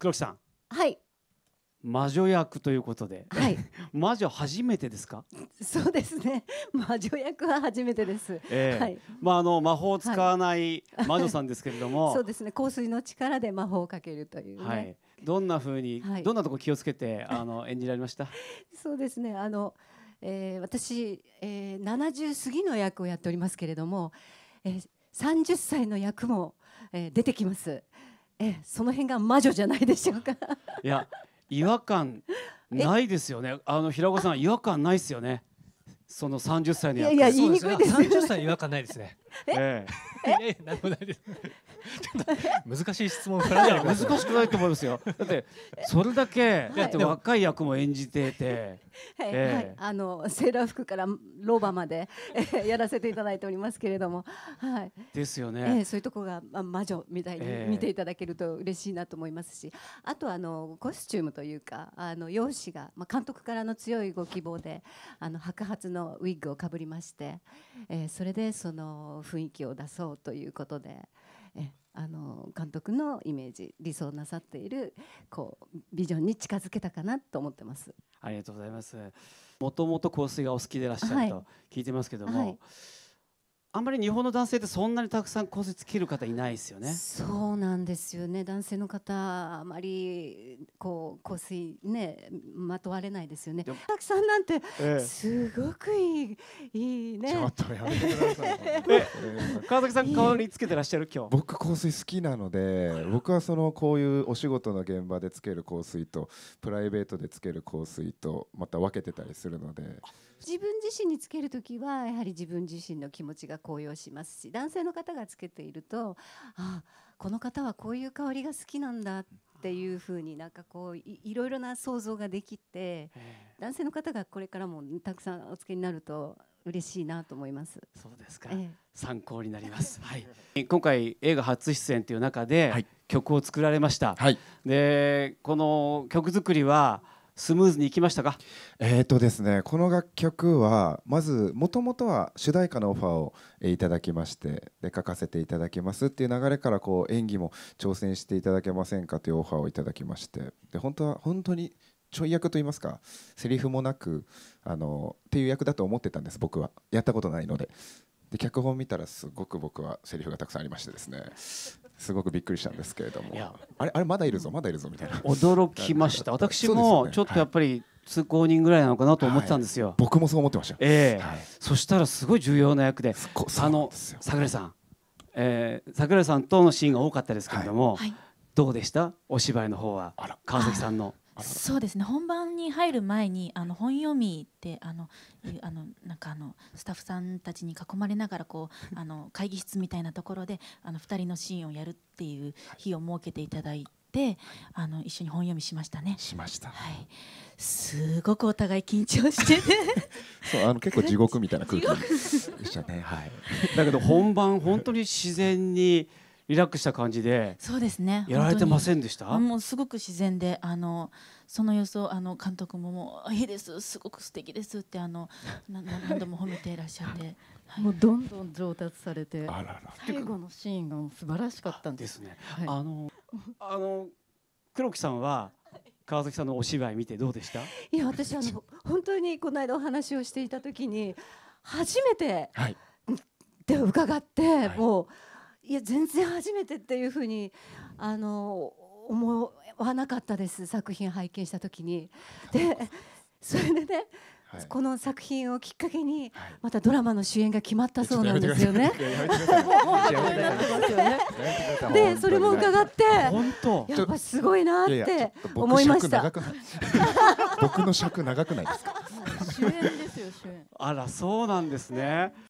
黒木さんはい魔女役ということで、はい、魔女初めてですか？そうですね、魔女役は初めてです。えー、はい、まああの魔法を使わない魔女さんですけれども、そうですね、香水の力で魔法をかけるという、ね、はい、どんな風に、はい、どんなとこ気をつけてあの演じられました？そうですね、あの、えー、私、えー、七十過ぎの役をやっておりますけれども、えー、三十歳の役も、えー、出てきます。えその辺が魔女じゃないでしょうか いや違和感ないですよねあの平子さん違和感ないですよねその三十歳のいやいや言いにくいですよ、ね。三十歳違和感ないですね。ええ、ええ、なん もないです。難しい質問振らな難しくないと思いますよ。だってそれだけだって若い役も演じてて、えー、あのセーラー服からローバまでやらせていただいておりますけれども、はい。ですよね。えー、そういうとこが魔女みたいに見ていただけると嬉しいなと思いますし、あとあのコスチュームというかあの容姿がまあ監督からの強いご希望であの白髪のウィッグをかぶりまして、えー、それでその雰囲気を出そうということで。えあの監督のイメージ理想なさっているこうビジョンに近づけたかなと思ってますありがとうございますもともと香水がお好きでいらっしゃると聞いてますけども、はいはいあんまり日本の男性ってそんなにたくさん骨折切る方いないですよね。そうなんですよね。男性の方あまりこう骨髄ねまとわれないですよね。たくさんなんて、すごくいい、いいね。ちょっとやめてください。川崎さん顔につけてらっしゃる今日。僕香水好きなので、僕はそのこういうお仕事の現場でつける香水とプライベートでつける香水とまた分けてたりするので。自分自身につける時はやはり自分自身の気持ちが高揚しますし男性の方がつけているとあこの方はこういう香りが好きなんだっていうふうになんかこういろいろな想像ができて男性の方がこれからもたくさんおつけになると嬉しいなと思います。そうですか。ええ、参考になります。はい。今回映画初出演という中で曲を作られました。はい、で、この曲作りは。スムーズにいきましたかえっ、ー、とですねこの楽曲はまずもともとは主題歌のオファーをいただきましてで書かせていただきますっていう流れからこう演技も挑戦していただけませんかというオファーをいただきましてで本当は本当にちょい役と言いますかセリフもなくあのっていう役だと思ってたんです僕はやったことないのでで脚本見たらすごく僕はセリフがたくさんありましてですねすごくびっくりしたんですけれどもあれあれまだいるぞまだいるぞみたいな驚きました私もちょっとやっぱり通行人ぐらいなのかなと思ってたんですよ、はい、僕もそう思ってましたええーはい、そしたらすごい重要な役であの桜井さん、えー、桜井さんとのシーンが多かったですけれども、はい、どうでしたお芝居の方は川崎さんのそうですね本番に入る前にあの本読みってあのあのなんかあのスタッフさんたちに囲まれながらこうあの会議室みたいなところであの2人のシーンをやるっていう日を設けていただいて。っあの一緒に本読みしましたね。しました。はい。すごくお互い緊張して そうあの結構地獄みたいな空気でしたね。はい。だけど本番本当に自然にリラックスした感じでそうですねやられてませんでしたもうすごく自然であのその予想、あの監督ももう「いいですすごく素敵です」ってあの何度も褒めていらっしゃって、はい、もうどんどん上達されてあらら最後のシーンが素晴らしかったんですね、はい、あのあの黒木さんは川崎さんのお芝居見てどうでしたいや私あの本当にこの間お話をしていた時に初めて、はい、で伺って、はい、もう。いや全然初めてっていうふうにあの思わなかったです作品拝見した時に。でそれでね、はい、この作品をきっかけにまたドラマの主演が決まったそうなんですよね。でそれも伺ってやっぱすごいなって思いました。僕の尺長くないですか。主演ですよ主演。あらそうなんですね。